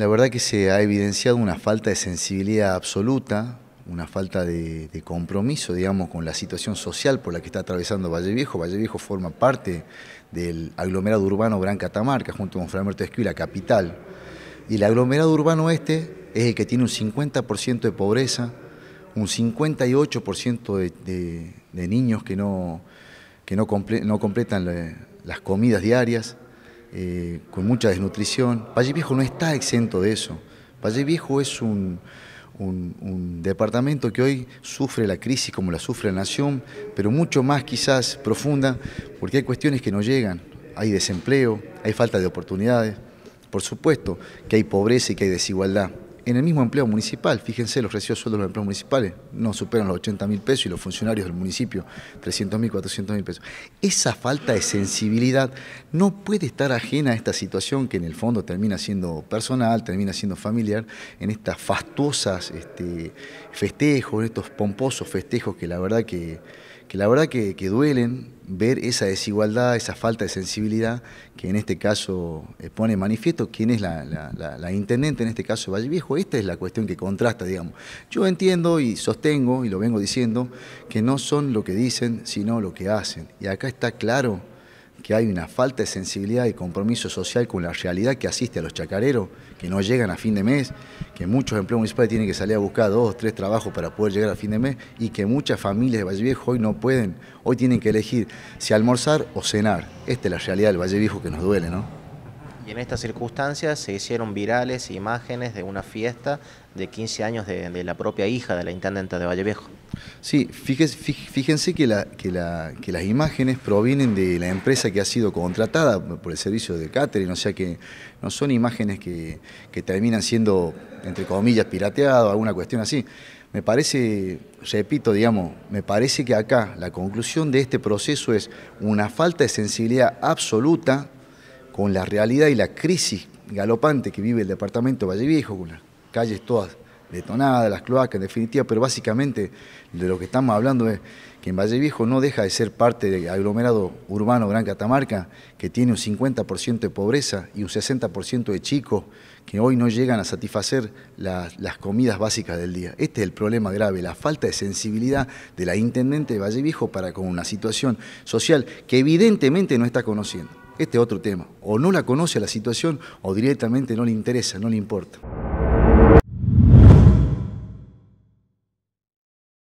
La verdad que se ha evidenciado una falta de sensibilidad absoluta, una falta de, compromiso, digamos, con la situación social por la que está atravesando Valle Viejo. Valle Viejo forma parte del aglomerado urbano Gran Catamarca, junto con Flamberto y la capital. Y el aglomerado urbano este es el que tiene un 50% de pobreza, un 58% de, niños que no, que no, completan las comidas diarias, eh, con mucha desnutrición. Valle Viejo no está exento de eso. Valle Viejo es un, un, departamento que hoy sufre la crisis como la sufre la nación, pero mucho más quizás profunda, porque hay cuestiones que no llegan. Hay desempleo, hay falta de oportunidades, por supuesto que hay pobreza y que hay desigualdad en el mismo empleo municipal. Fíjense, los recibos sueldos de los empleos municipales no superan los 80 mil pesos y los funcionarios del municipio 300 mil, 400 mil pesos. Esa falta de sensibilidad no puede estar ajena a esta situación que en el fondo termina siendo personal, termina siendo familiar, en estas fastuosas este, festejos, en estos pomposos festejos que la verdad que, la verdad que duelen, ver esa desigualdad, esa falta de sensibilidad que en este caso eh, pone manifiesto quién es la, intendente, en este caso Valle Viejo. Esta es la cuestión que contrasta, digamos. Yo entiendo y sostengo, y lo vengo diciendo, que no son lo que dicen, sino lo que hacen. Y acá está claro que hay una falta de sensibilidad y compromiso social con la realidad que asiste a los chacareros, que no llegan a fin de mes, que muchos empleos municipales tienen que salir a buscar dos o tres trabajos para poder llegar a fin de mes y que muchas familias de Viejo hoy no pueden, hoy tienen que elegir si almorzar o cenar. Esta es la realidad del Valle Viejo que nos duele, ¿no? en estas circunstancias se hicieron virales imágenes de una fiesta de 15 años de, la propia hija de la intendenta de Viejo. Sí, fíjense, fíjense que, las imágenes provienen de la empresa que ha sido contratada por el servicio de catering, o sea que no son imágenes que, terminan siendo, entre comillas, pirateado, alguna cuestión así. Me parece, repito, digamos, me parece que acá la conclusión de este proceso es una falta de sensibilidad absoluta con la realidad y la crisis galopante que vive el departamento de Viejo, con las calles todas detonadas, las cloacas, en definitiva, pero básicamente de lo que estamos hablando es que en Valle Viejo no deja de ser parte del aglomerado urbano Gran Catamarca, que tiene un 50% de pobreza y un 60% de chicos que hoy no llegan a satisfacer las, comidas básicas del día. Este es el problema grave, la falta de sensibilidad de la intendente de Viejo para con una situación social que evidentemente no está conociendo. Este es otro tema. O no la conoce la situación o directamente no le interesa, no le importa.